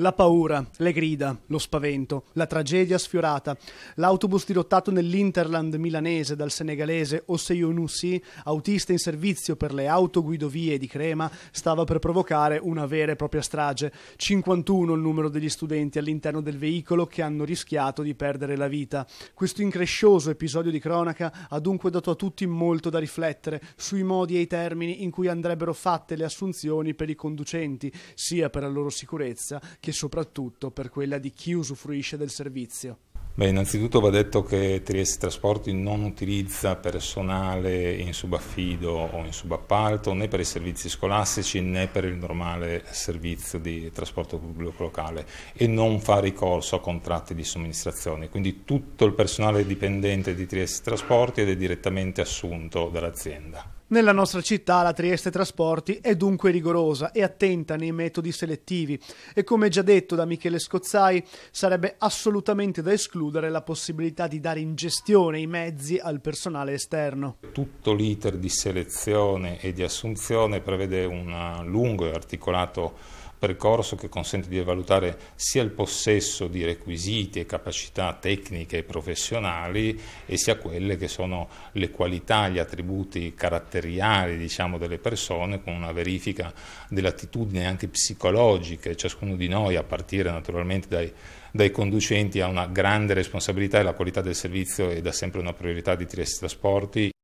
La paura, le grida, lo spavento, la tragedia sfiorata, l'autobus dirottato nell'Interland milanese dal senegalese Osei Nussi, autista in servizio per le autoguidovie di Crema, stava per provocare una vera e propria strage. 51 il numero degli studenti all'interno del veicolo che hanno rischiato di perdere la vita. Questo increscioso episodio di cronaca ha dunque dato a tutti molto da riflettere sui modi e i termini in cui andrebbero fatte le assunzioni per i conducenti, sia per la loro sicurezza che che soprattutto per quella di chi usufruisce del servizio. Beh, innanzitutto va detto che Trieste Trasporti non utilizza personale in subaffido o in subappalto né per i servizi scolastici né per il normale servizio di trasporto pubblico locale e non fa ricorso a contratti di somministrazione, quindi tutto il personale dipendente di Trieste Trasporti ed è direttamente assunto dall'azienda. Nella nostra città la Trieste Trasporti è dunque rigorosa e attenta nei metodi selettivi e come già detto da Michele Scozzai sarebbe assolutamente da escludere la possibilità di dare in gestione i mezzi al personale esterno. Tutto l'iter di selezione e di assunzione prevede un lungo e articolato percorso che consente di valutare sia il possesso di requisiti e capacità tecniche e professionali e sia quelle che sono le qualità, gli attributi caratteriali diciamo, delle persone con una verifica dell'attitudine attitudini anche psicologiche, ciascuno di noi a partire naturalmente dai dai conducenti ha una grande responsabilità e la qualità del servizio è da sempre una priorità di Trieste Trasporti.